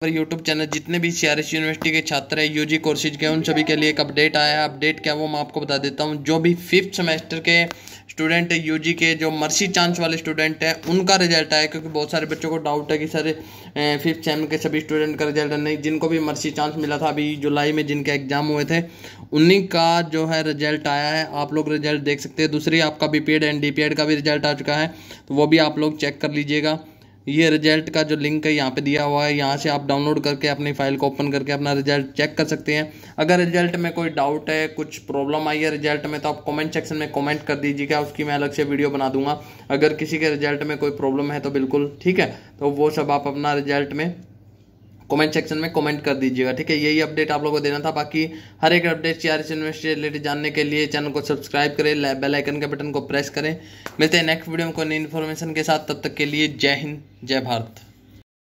पर YouTube channel जितने भी सी यूनिवर्सिटी के छात्र हैं यूजी कोर्सेज के उन सभी के लिए एक अपडेट आया है अपडेट क्या वो मैं आपको बता देता हूँ जो भी फिफ्थ सेमेस्टर के स्टूडेंट है यू के जो मर्सी चांस वाले स्टूडेंट हैं उनका रिजल्ट आया क्योंकि बहुत सारे बच्चों को डाउट है कि सर फिफ्थ सेम के सभी स्टूडेंट का रिजल्ट नहीं जिनको भी मर्सी चांस मिला था अभी जुलाई में जिनके एग्जाम हुए थे उन्हीं का जो है रिजल्ट आया है आप लोग रिजल्ट देख सकते हैं दूसरी आपका बी पी एंड डी का भी रिजल्ट आ चुका है तो वो भी आप लोग चेक कर लीजिएगा ये रिजल्ट का जो लिंक है यहाँ पे दिया हुआ है यहाँ से आप डाउनलोड करके अपनी फाइल को ओपन करके अपना रिजल्ट चेक कर सकते हैं अगर रिजल्ट में कोई डाउट है कुछ प्रॉब्लम आई है रिजल्ट में तो आप कमेंट सेक्शन में कमेंट कर दीजिएगा उसकी मैं अलग से वीडियो बना दूंगा अगर किसी के रिजल्ट में कोई प्रॉब्लम है तो बिल्कुल ठीक है तो वो सब आप अपना रिजल्ट में कमेंट सेक्शन में कमेंट कर दीजिएगा ठीक है यही अपडेट आप लोगों को देना था बाकी हर एक अपडेट चार से रिलेटेड जानने के लिए चैनल को सब्सक्राइब करें बेल आइकन के बटन को प्रेस करें मिलते हैं नेक्स्ट वीडियो में कोई नई इन्फॉर्मेशन के साथ तब तक के लिए जय हिंद जय भारत